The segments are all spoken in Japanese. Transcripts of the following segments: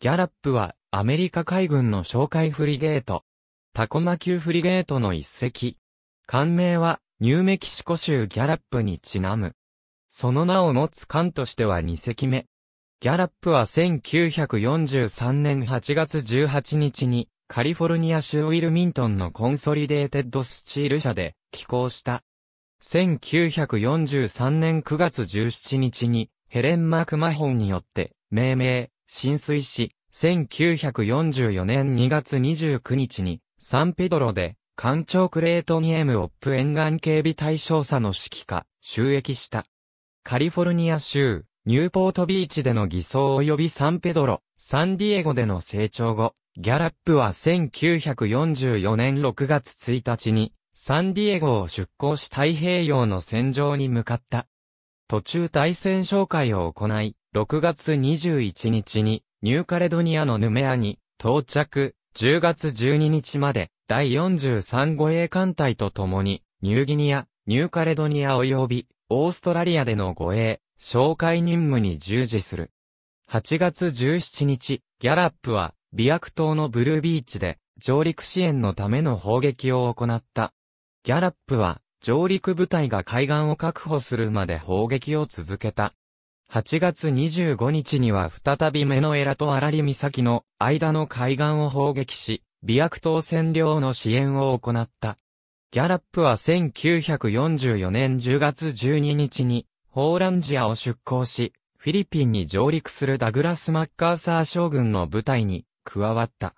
ギャラップはアメリカ海軍の哨戒フリゲート。タコマ級フリゲートの一隻。艦名はニューメキシコ州ギャラップにちなむ。その名を持つ艦としては2隻目。ギャラップは1943年8月18日にカリフォルニア州ウィルミントンのコンソリデーテッドスチール社で寄港した。1943年9月17日にヘレン・マークマホンによって命名、浸水し、1944年2月29日に、サンペドロで、艦長クレートニエム・オップ沿岸警備対象者の指揮下、収益した。カリフォルニア州、ニューポートビーチでの偽装及びサンペドロ、サンディエゴでの成長後、ギャラップは1944年6月1日に、サンディエゴを出港し太平洋の戦場に向かった。途中対戦紹介を行い、6月21日にニューカレドニアのヌメアに到着、10月12日まで第43護衛艦隊と共にニューギニア、ニューカレドニア及びオーストラリアでの護衛、紹介任務に従事する。8月17日、ギャラップは、ビアク島のブルービーチで、上陸支援のための砲撃を行った。ギャラップは、上陸部隊が海岸を確保するまで砲撃を続けた。8月25日には再びメノエラとアラリ岬の間の海岸を砲撃し、美薬島占領の支援を行った。ギャラップは1944年10月12日に、ホーランジアを出港し、フィリピンに上陸するダグラス・マッカーサー将軍の部隊に加わった。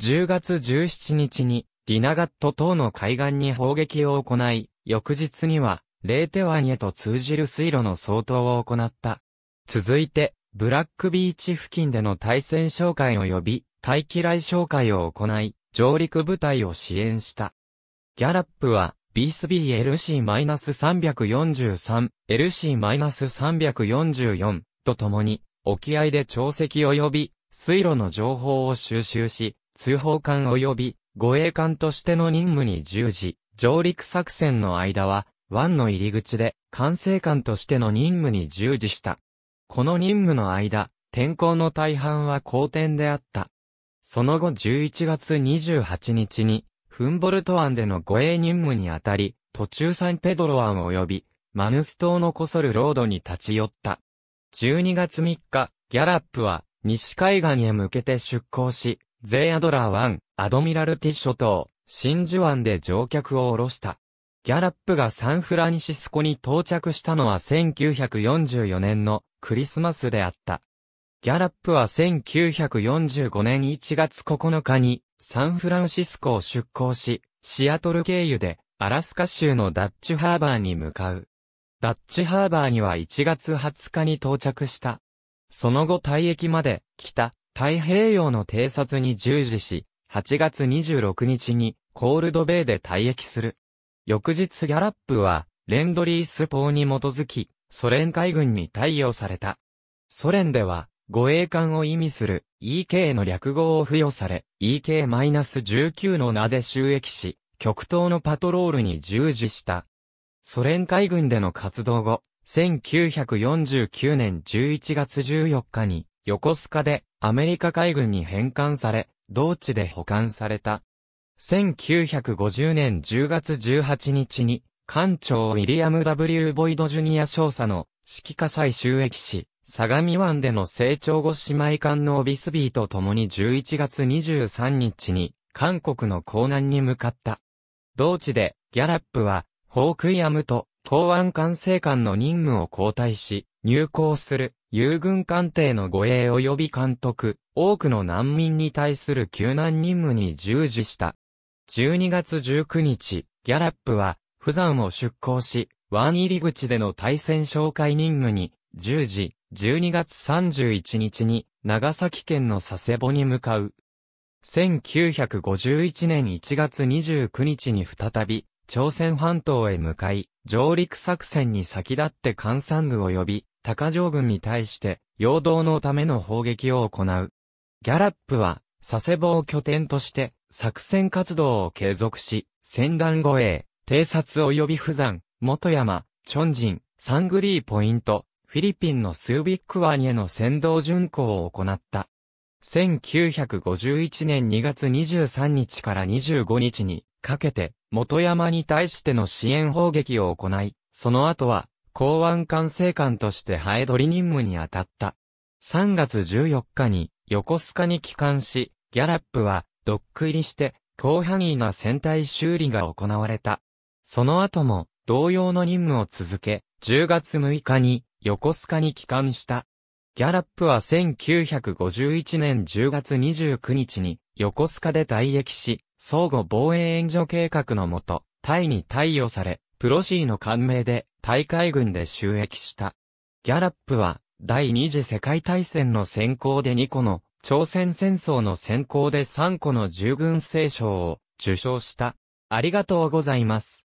10月17日に、ディナガット島の海岸に砲撃を行い、翌日にはレーテ湾へと通じる水路の相当を行った。続いて、ブラックビーチ付近での対戦紹介を呼び、対機雷紹介を行い、上陸部隊を支援した。ギャラップは、BSBLC-343、LC-344 と共に、沖合で潮汐及び、水路の情報を収集し、通報艦及び、護衛艦としての任務に従事、上陸作戦の間は、湾の入り口で、管制官としての任務に従事した。この任務の間、天候の大半は好天であった。その後11月28日に、フンボルト湾での護衛任務にあたり、途中サンペドロ湾及び、マヌス島のこそるロードに立ち寄った。12月3日、ギャラップは、西海岸へ向けて出港し、ゼーアドラー湾、アドミラルティ諸島、真珠湾で乗客を降ろした。ギャラップがサンフランシスコに到着したのは1944年のクリスマスであった。ギャラップは1945年1月9日にサンフランシスコを出港し、シアトル経由でアラスカ州のダッチハーバーに向かう。ダッチハーバーには1月20日に到着した。その後退役まで北太平洋の偵察に従事し、8月26日にコールドベイで退役する。翌日ギャラップは、レンドリース法に基づき、ソ連海軍に対応された。ソ連では、護衛艦を意味する EK の略語を付与され、EK-19 の名で収益し、極東のパトロールに従事した。ソ連海軍での活動後、1949年11月14日に、横須賀でアメリカ海軍に返還され、同地で保管された。1950年10月18日に、艦長ウィリアム・ W・ ボイド・ジュニア少佐の指揮火災収益し、相模湾での成長後姉妹艦のオビスビーと共に11月23日に、韓国の港南に向かった。同地で、ギャラップは、ホークイアムと、港湾管制官の任務を交代し、入港する、友軍艦艇の護衛及び監督、多くの難民に対する救難任務に従事した。12月19日、ギャラップは、釜山を出港し、湾入り口での対戦紹介任務に、10時、12月31日に、長崎県の佐世保に向かう。1951年1月29日に再び、朝鮮半島へ向かい、上陸作戦に先立って関山を及び、高城軍に対して、陽動のための砲撃を行う。ギャラップは、佐世保を拠点として、作戦活動を継続し、戦団護衛、偵察及び不山、元山、チョンジン、サングリーポイント、フィリピンのスービック湾への先導巡航を行った。1951年2月23日から25日にかけて、元山に対しての支援砲撃を行い、その後は、港湾管制官としてハエ取り任務に当たった。3月14日に、横須賀に帰還し、ギャラップは、ドック入りして、広範囲な船体修理が行われた。その後も、同様の任務を続け、10月6日に、横須賀に帰還した。ギャラップは1951年10月29日に、横須賀で退役し、相互防衛援助計画のもと、タイに貸与され、プロシーの官名で、大海軍で収益した。ギャラップは、第二次世界大戦の先行で2個の朝鮮戦争の先行で3個の従軍聖賞を受賞した。ありがとうございます。